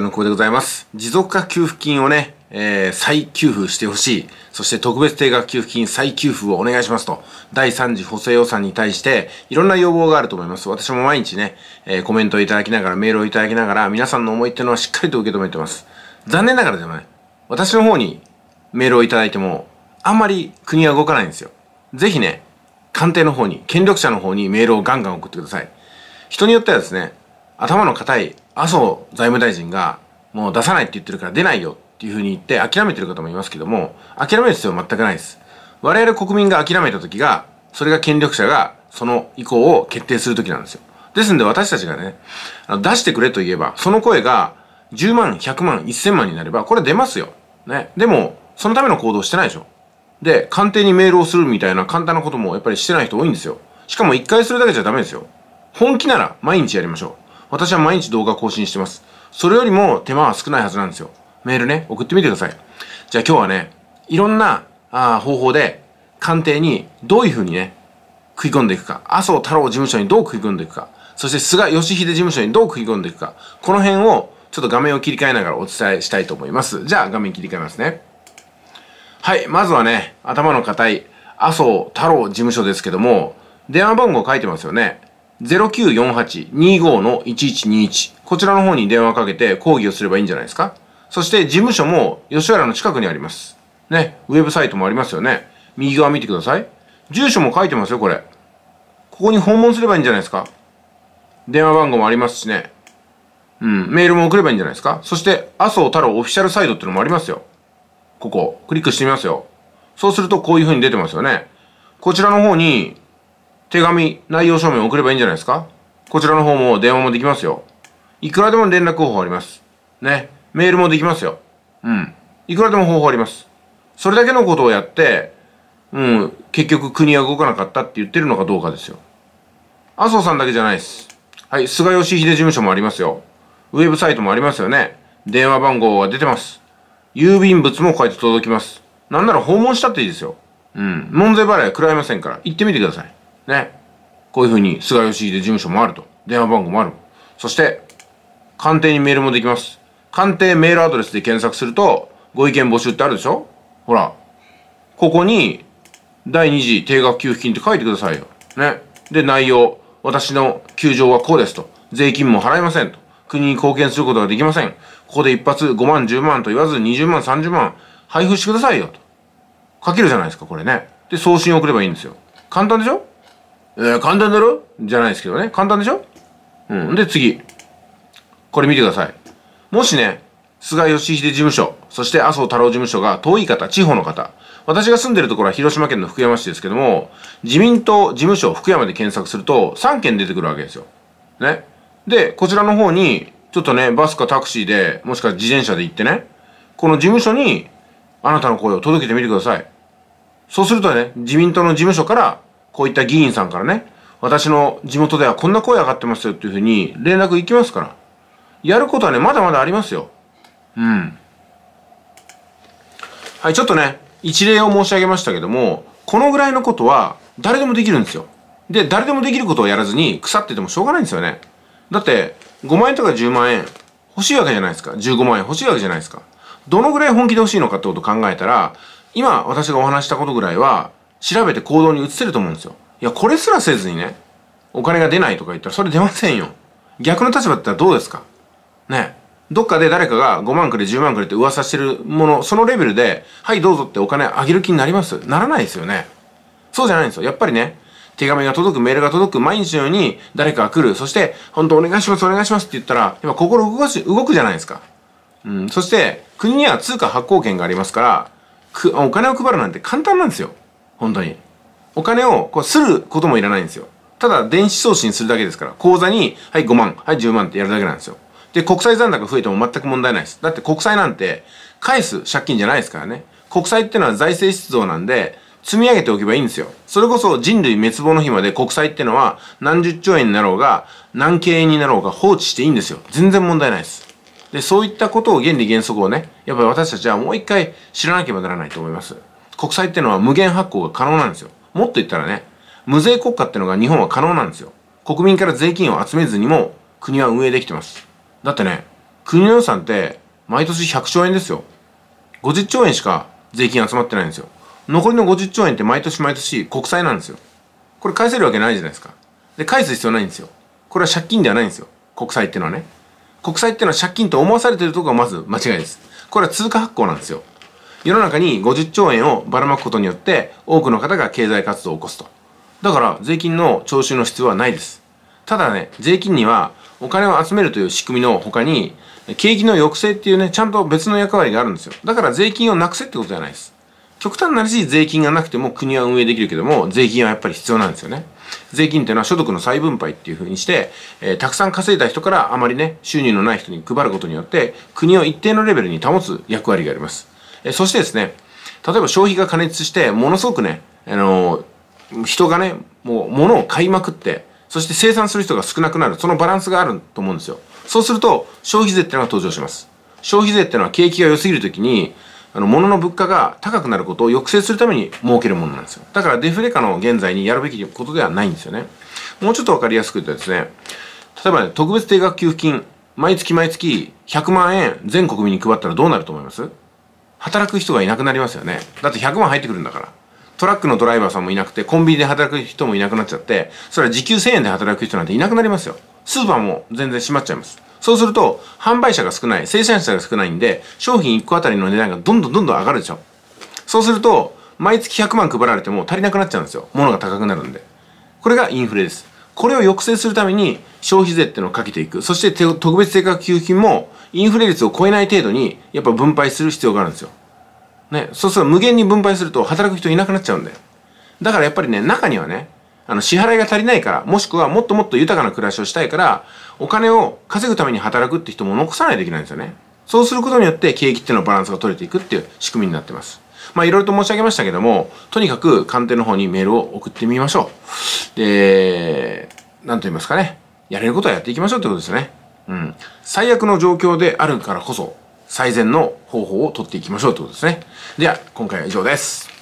ッのこでございます。持続化給付金をね、えー、再給付してほしい。そして特別定額給付金再給付をお願いしますと。第3次補正予算に対して、いろんな要望があると思います。私も毎日ね、えー、コメントをいただきながら、メールをいただきながら、皆さんの思いっていうのはしっかりと受け止めてます。残念ながらでもね、私の方にメールをいただいても、あんまり国は動かないんですよ。ぜひね、官邸の方に、権力者の方にメールをガンガン送ってください。人によってはですね、頭の固い麻生財務大臣がもう出さないって言ってるから出ないよっていうふうに言って諦めてる方もいますけども、諦める必要は全くないです。我々国民が諦めた時が、それが権力者がその意向を決定する時なんですよ。ですんで私たちがね、あの出してくれと言えば、その声が10万、100万、1000万になれば、これ出ますよ。ね。でも、そのための行動してないでしょ。で、官邸にメールをするみたいな簡単なこともやっぱりしてない人多いんですよ。しかも1回するだけじゃダメですよ。本気なら毎日やりましょう。私は毎日動画更新してます。それよりも手間は少ないはずなんですよ。メールね、送ってみてください。じゃあ今日はね、いろんなあ方法で官邸にどういうふうにね、食い込んでいくか、麻生太郎事務所にどう食い込んでいくか、そして菅義偉事務所にどう食い込んでいくか、この辺をちょっと画面を切り替えながらお伝えしたいと思います。じゃあ画面切り替えますね。はい、まずはね、頭の固い麻生太郎事務所ですけども、電話番号書いてますよね。0948-25-1121こちらの方に電話かけて講義をすればいいんじゃないですかそして事務所も吉原の近くにあります。ね、ウェブサイトもありますよね。右側見てください。住所も書いてますよ、これ。ここに訪問すればいいんじゃないですか電話番号もありますしね。うん、メールも送ればいいんじゃないですかそして、麻生太郎オフィシャルサイトってのもありますよ。ここ、クリックしてみますよ。そうするとこういう風に出てますよね。こちらの方に手紙、内容証明を送ればいいんじゃないですかこちらの方も電話もできますよ。いくらでも連絡方法あります。ね。メールもできますよ。うん。いくらでも方法あります。それだけのことをやって、うん、結局国は動かなかったって言ってるのかどうかですよ。麻生さんだけじゃないです。はい、菅義偉事務所もありますよ。ウェブサイトもありますよね。電話番号は出てます。郵便物もこうやって届きます。なんなら訪問したっていいですよ。うん。門税払いは食らいませんから、行ってみてください。ね、こういうふうに菅義偉事務所もあると。電話番号もある。そして、官邸にメールもできます。官邸メールアドレスで検索すると、ご意見募集ってあるでしょほら。ここに、第2次定額給付金って書いてくださいよ。ね。で、内容。私の窮状はこうですと。税金も払いませんと。国に貢献することができません。ここで一発5万、10万と言わず20万、30万配布してくださいよと。書けるじゃないですか、これね。で、送信を送ればいいんですよ。簡単でしょえー、簡単だろじゃないですけどね。簡単でしょうん。で、次。これ見てください。もしね、菅義偉事務所、そして麻生太郎事務所が遠い方、地方の方、私が住んでるところは広島県の福山市ですけども、自民党事務所福山で検索すると3件出てくるわけですよ。ね。で、こちらの方に、ちょっとね、バスかタクシーで、もしくは自転車で行ってね、この事務所に、あなたの声を届けてみてください。そうするとね、自民党の事務所からこういった議員さんからね、私の地元ではこんな声上がってますよっていうふうに連絡行きますから。やることはね、まだまだありますよ。うん。はい、ちょっとね、一例を申し上げましたけども、このぐらいのことは誰でもできるんですよ。で、誰でもできることをやらずに腐っててもしょうがないんですよね。だって、5万円とか10万円欲しいわけじゃないですか。15万円欲しいわけじゃないですか。どのぐらい本気で欲しいのかってことを考えたら、今私がお話したことぐらいは、調べて行動に移せると思うんですよ。いや、これすらせずにね、お金が出ないとか言ったらそれ出ませんよ。逆の立場だったらどうですかね。どっかで誰かが5万くれ10万くれって噂してるもの、そのレベルで、はいどうぞってお金あげる気になりますならないですよね。そうじゃないんですよ。やっぱりね、手紙が届く、メールが届く、毎日のように誰かが来る、そして、本当お願いします、お願いしますって言ったら、やっぱ心動かし、動くじゃないですか。うん、そして、国には通貨発行権がありますから、お金を配るなんて簡単なんですよ。本当にお金をこうすることもいらないんですよただ電子送信するだけですから口座にはい5万はい10万ってやるだけなんですよで国債残高増えても全く問題ないですだって国債なんて返す借金じゃないですからね国債ってのは財政出動なんで積み上げておけばいいんですよ。それこそ人類滅亡の日まで国債ってのは何十兆円になろうが何経円になろうが放置していいんですよ。全然問題ないです。で、そういったことを原理原則をね、やっぱり私たちはもう一回知らなければならないと思います。国債っていうのは無限発行が可能なんですよ。もっと言ったらね、無税国家っていうのが日本は可能なんですよ。国民から税金を集めずにも国は運営できてます。だってね、国の予算って毎年100兆円ですよ。50兆円しか税金集まってないんですよ。残りの50兆円って毎年毎年国債なんですよ。これ返せるわけないじゃないですか。で、返す必要ないんですよ。これは借金ではないんですよ。国債っていうのはね。国債っていうのは借金と思わされてるとこがまず間違いです。これは通貨発行なんですよ。世の中に50兆円をばらまくことによって多くの方が経済活動を起こすとだから税金の徴収の必要はないですただね税金にはお金を集めるという仕組みの他に景気の抑制っていうねちゃんと別の役割があるんですよだから税金をなくせってことじゃないです極端な話税金がなくても国は運営できるけども税金はやっぱり必要なんですよね税金っていうのは所得の再分配っていうふうにして、えー、たくさん稼いだ人からあまりね収入のない人に配ることによって国を一定のレベルに保つ役割がありますえそしてですね、例えば消費が加熱して、ものすごくね、あのー、人がね、もう物を買いまくって、そして生産する人が少なくなる、そのバランスがあると思うんですよ。そうすると、消費税っていうのが登場します。消費税っていうのは景気が良すぎるときに、あの、物の物価が高くなることを抑制するために設けるものなんですよ。だからデフレ化の現在にやるべきことではないんですよね。もうちょっとわかりやすく言うとですね、例えば、ね、特別定額給付金、毎月毎月100万円全国民に配ったらどうなると思います働く人がいなくなりますよねだって100万入ってくるんだからトラックのドライバーさんもいなくてコンビニで働く人もいなくなっちゃってそれは時給1000円で働く人なんていなくなりますよスーパーも全然閉まっちゃいますそうすると販売者が少ない生産者が少ないんで商品1個あたりの値段がどんどんどんどん上がるでしょそうすると毎月100万配られても足りなくなっちゃうんですよ物が高くなるんでこれがインフレですこれを抑制するために消費税っていうのをかけていくそして特別定額給付金もインフレ率を超えない程度に、やっぱ分配する必要があるんですよ。ね、そうすると無限に分配すると働く人いなくなっちゃうんだよ。だからやっぱりね、中にはね、あの、支払いが足りないから、もしくはもっともっと豊かな暮らしをしたいから、お金を稼ぐために働くって人も残さないといけないんですよね。そうすることによって景気っていうのはバランスが取れていくっていう仕組みになってます。まあいろいろと申し上げましたけども、とにかく官邸の方にメールを送ってみましょう。で、何と言いますかね。やれることはやっていきましょうってことですね。うん、最悪の状況であるからこそ最善の方法を取っていきましょうということですね。では、今回は以上です。